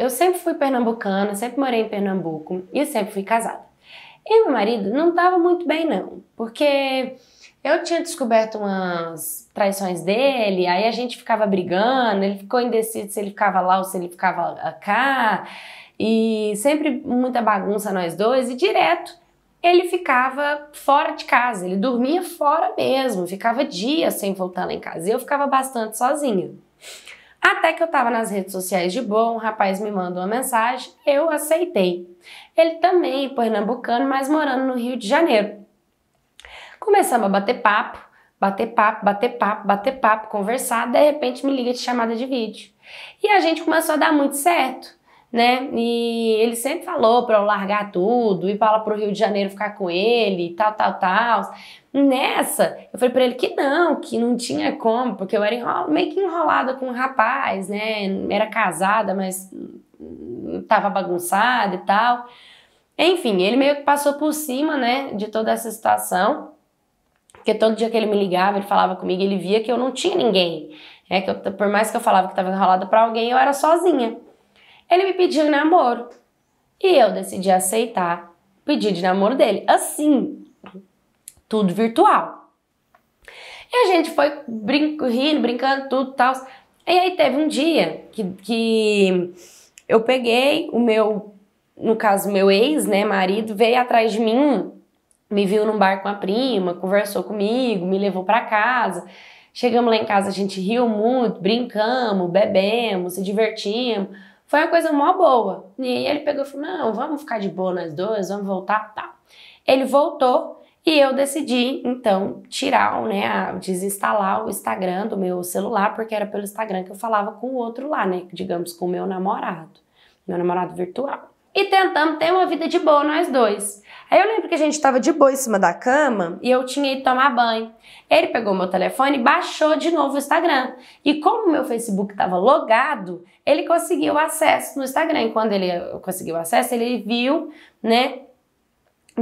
Eu sempre fui pernambucana, sempre morei em Pernambuco e eu sempre fui casada. E meu marido não estava muito bem, não, porque eu tinha descoberto umas traições dele, aí a gente ficava brigando, ele ficou indeciso se ele ficava lá ou se ele ficava cá, e sempre muita bagunça nós dois, e direto ele ficava fora de casa, ele dormia fora mesmo, ficava dias sem voltar lá em casa, e eu ficava bastante sozinha. Até que eu estava nas redes sociais de boa, um rapaz me mandou uma mensagem, eu aceitei. Ele também, pernambucano, mas morando no Rio de Janeiro. Começamos a bater papo, bater papo, bater papo, bater papo, conversar, de repente me liga de chamada de vídeo. E a gente começou a dar muito certo né? E ele sempre falou para eu largar tudo, ir para lá pro Rio de Janeiro ficar com ele, tal, tal, tal. Nessa, eu falei para ele que não, que não tinha como, porque eu era enrola, meio que enrolada com um rapaz, né? Era casada, mas tava bagunçada e tal. Enfim, ele meio que passou por cima, né, de toda essa situação. Porque todo dia que ele me ligava, ele falava comigo, ele via que eu não tinha ninguém. É que eu, por mais que eu falava que estava enrolada para alguém, eu era sozinha. Ele me pediu namoro. E eu decidi aceitar o pedido de namoro dele. Assim, tudo virtual. E a gente foi brinco, rindo, brincando, tudo tal. E aí teve um dia que, que eu peguei o meu, no caso, meu ex, né, marido, veio atrás de mim, me viu num bar com a prima, conversou comigo, me levou para casa. Chegamos lá em casa, a gente riu muito, brincamos, bebemos, se divertimos. Foi uma coisa mó boa. E aí ele pegou e falou: não, vamos ficar de boa nas duas, vamos voltar, tá. Ele voltou e eu decidi, então, tirar, né, desinstalar o Instagram do meu celular, porque era pelo Instagram que eu falava com o outro lá, né, digamos, com o meu namorado, meu namorado virtual e tentamos ter uma vida de boa nós dois. Aí eu lembro que a gente estava de boa em cima da cama e eu tinha ido tomar banho. Ele pegou meu telefone e baixou de novo o Instagram. E como meu Facebook estava logado, ele conseguiu acesso no Instagram. E quando ele conseguiu acesso, ele viu, né,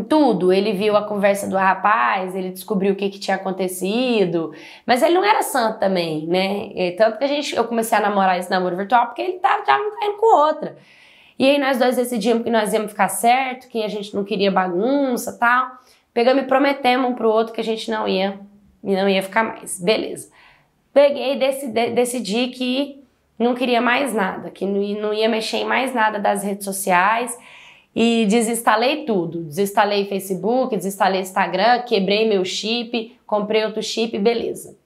tudo. Ele viu a conversa do rapaz, ele descobriu o que, que tinha acontecido. Mas ele não era santo também, né? E tanto que a gente, eu comecei a namorar esse namoro virtual porque ele tava já caindo com outra. E aí nós dois decidimos que nós íamos ficar certo, que a gente não queria bagunça tal. Pegamos e prometemos um pro outro que a gente não ia, não ia ficar mais. Beleza. Peguei e decidi, decidi que não queria mais nada, que não ia mexer em mais nada das redes sociais e desinstalei tudo. Desinstalei Facebook, desinstalei Instagram, quebrei meu chip, comprei outro chip, beleza.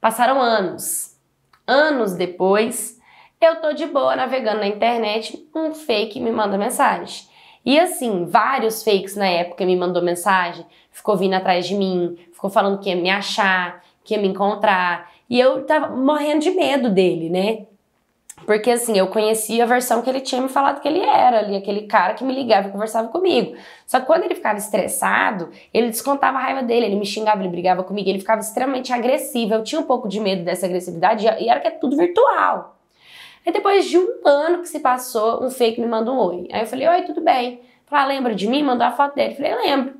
Passaram anos. Anos depois, eu tô de boa navegando na internet, um fake me manda mensagem. E assim, vários fakes na época me mandou mensagem, ficou vindo atrás de mim, ficou falando que ia me achar, que ia me encontrar. E eu tava morrendo de medo dele, né? Porque assim, eu conhecia a versão que ele tinha me falado que ele era ali, aquele cara que me ligava e conversava comigo. Só que quando ele ficava estressado, ele descontava a raiva dele, ele me xingava, ele brigava comigo, ele ficava extremamente agressivo. Eu tinha um pouco de medo dessa agressividade e era que é tudo virtual. E é depois de um ano que se passou, um fake me mandou um oi. Aí eu falei, oi, tudo bem? Falei, ah, lembra de mim? Mandou a foto dele. Eu falei, lembro.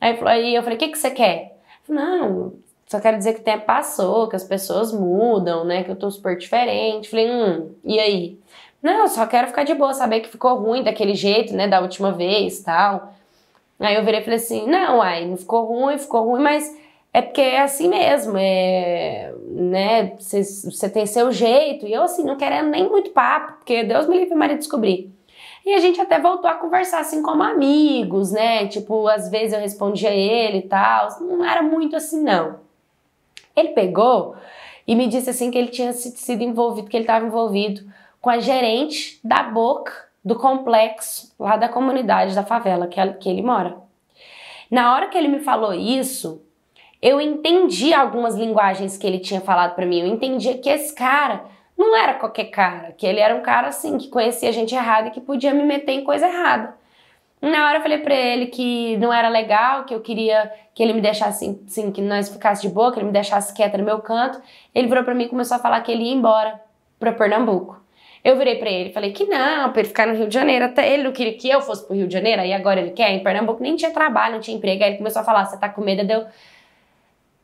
Aí, aí eu falei, o que, que você quer? Falei, não, só quero dizer que o tempo passou, que as pessoas mudam, né? Que eu tô super diferente. Falei, hum, e aí? Não, só quero ficar de boa, saber que ficou ruim daquele jeito, né? Da última vez tal. Aí eu virei e falei assim, não, ai, não ficou ruim, ficou ruim, mas é porque é assim mesmo, é, né, você tem seu jeito, e eu assim, não querendo nem muito papo, porque Deus me livre Maria descobrir. E a gente até voltou a conversar assim como amigos, né, tipo, às vezes eu respondia ele e tal, não era muito assim não. Ele pegou e me disse assim que ele tinha sido envolvido, que ele estava envolvido com a gerente da boca do complexo lá da comunidade da favela que ele mora. Na hora que ele me falou isso, eu entendi algumas linguagens que ele tinha falado para mim. Eu entendia que esse cara não era qualquer cara, que ele era um cara assim que conhecia a gente errada e que podia me meter em coisa errada. Na hora eu falei para ele que não era legal, que eu queria que ele me deixasse assim, que nós ficasse de boa, que ele me deixasse quieta no meu canto. Ele virou para mim e começou a falar que ele ia embora para Pernambuco. Eu virei para ele, e falei que não, para ele ficar no Rio de Janeiro, até ele não queria que eu fosse pro Rio de Janeiro, e agora ele quer, em Pernambuco nem tinha trabalho, não tinha emprego. Aí ele começou a falar: "Você tá com medo de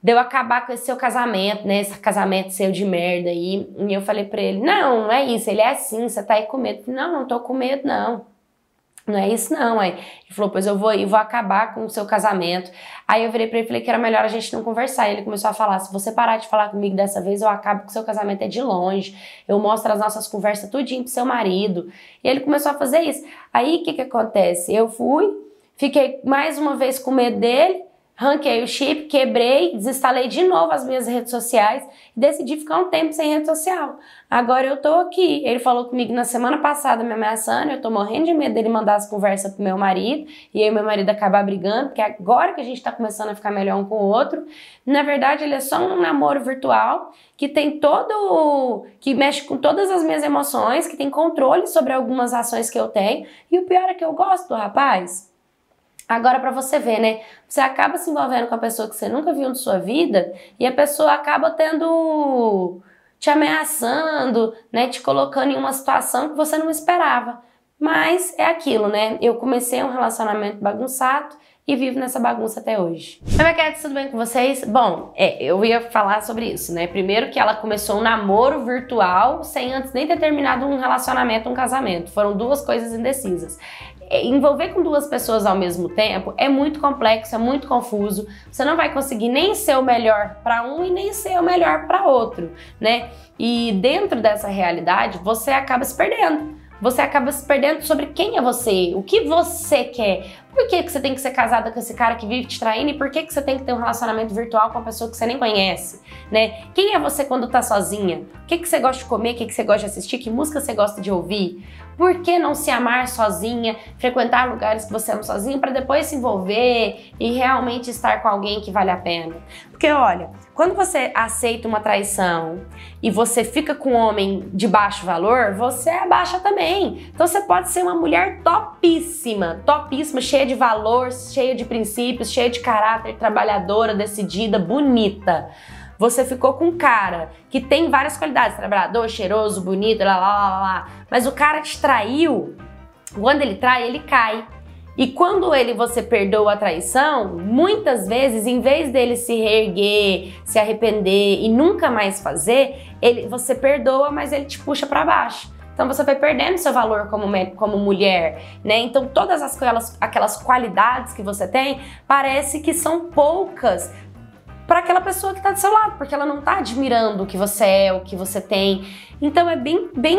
deu eu acabar com esse seu casamento, né? Esse casamento seu de merda aí. E eu falei pra ele: Não, não é isso. Ele é assim, você tá aí com medo. não, não tô com medo, não. Não é isso, não. Aí é. ele falou: Pois eu vou eu vou acabar com o seu casamento. Aí eu virei pra ele e falei que era melhor a gente não conversar. E ele começou a falar: Se você parar de falar comigo dessa vez, eu acabo com o seu casamento é de longe. Eu mostro as nossas conversas tudinho pro seu marido. E ele começou a fazer isso. Aí o que que acontece? Eu fui, fiquei mais uma vez com medo dele ranquei o chip, quebrei, desinstalei de novo as minhas redes sociais e decidi ficar um tempo sem rede social. Agora eu tô aqui. Ele falou comigo na semana passada me ameaçando, eu tô morrendo de medo dele mandar as conversas pro meu marido e aí meu marido acabar brigando, porque agora que a gente tá começando a ficar melhor um com o outro, na verdade ele é só um namoro virtual que tem todo que mexe com todas as minhas emoções, que tem controle sobre algumas ações que eu tenho, e o pior é que eu gosto do rapaz. Agora, para você ver, né? Você acaba se envolvendo com a pessoa que você nunca viu na sua vida e a pessoa acaba tendo. te ameaçando, né? Te colocando em uma situação que você não esperava. Mas é aquilo, né? Eu comecei um relacionamento bagunçado e vivo nessa bagunça até hoje. Oi, Maquete, tudo bem com vocês? Bom, é, eu ia falar sobre isso, né? Primeiro que ela começou um namoro virtual sem antes nem ter terminado um relacionamento, um casamento. Foram duas coisas indecisas. É, envolver com duas pessoas ao mesmo tempo é muito complexo, é muito confuso. Você não vai conseguir nem ser o melhor para um e nem ser o melhor para outro, né? E dentro dessa realidade, você acaba se perdendo. Você acaba se perdendo sobre quem é você, o que você quer, por que, que você tem que ser casada com esse cara que vive te traindo? E por que, que você tem que ter um relacionamento virtual com uma pessoa que você nem conhece? Né? Quem é você quando tá sozinha? O que, que você gosta de comer? O que, que você gosta de assistir? Que música você gosta de ouvir? Por que não se amar sozinha, frequentar lugares que você ama sozinha para depois se envolver e realmente estar com alguém que vale a pena? Porque olha, quando você aceita uma traição e você fica com um homem de baixo valor, você é baixa também. Então você pode ser uma mulher topíssima, topíssima, cheia cheia de valor, cheia de princípios, cheia de caráter, trabalhadora, decidida, bonita. Você ficou com um cara que tem várias qualidades, trabalhador, cheiroso, bonito, lá, lá, lá, lá. Mas o cara te traiu. Quando ele trai, ele cai. E quando ele você perdoa a traição, muitas vezes, em vez dele se reerguer, se arrepender e nunca mais fazer, ele, você perdoa, mas ele te puxa para baixo. Então você vai perdendo seu valor como, como mulher, né? Então todas as, aquelas, aquelas qualidades que você tem parece que são poucas para aquela pessoa que está do seu lado, porque ela não está admirando o que você é, o que você tem. Então é bem, bem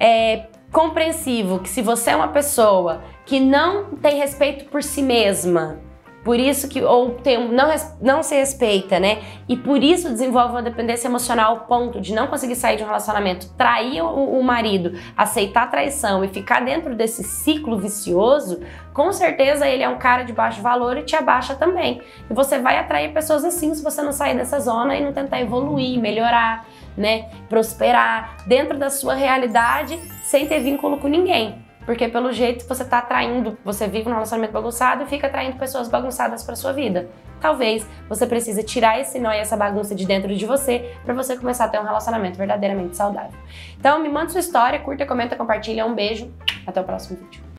é, compreensivo que se você é uma pessoa que não tem respeito por si mesma, por isso que ou tem, não, não se respeita, né? E por isso desenvolve uma dependência emocional ao ponto de não conseguir sair de um relacionamento, trair o, o marido, aceitar a traição e ficar dentro desse ciclo vicioso, com certeza ele é um cara de baixo valor e te abaixa também. E você vai atrair pessoas assim se você não sair dessa zona e não tentar evoluir, melhorar, né? Prosperar dentro da sua realidade sem ter vínculo com ninguém. Porque pelo jeito você tá atraindo, você vive um relacionamento bagunçado e fica atraindo pessoas bagunçadas para sua vida. Talvez você precise tirar esse nó e essa bagunça de dentro de você para você começar a ter um relacionamento verdadeiramente saudável. Então me manda sua história, curta, comenta, compartilha, um beijo, até o próximo vídeo.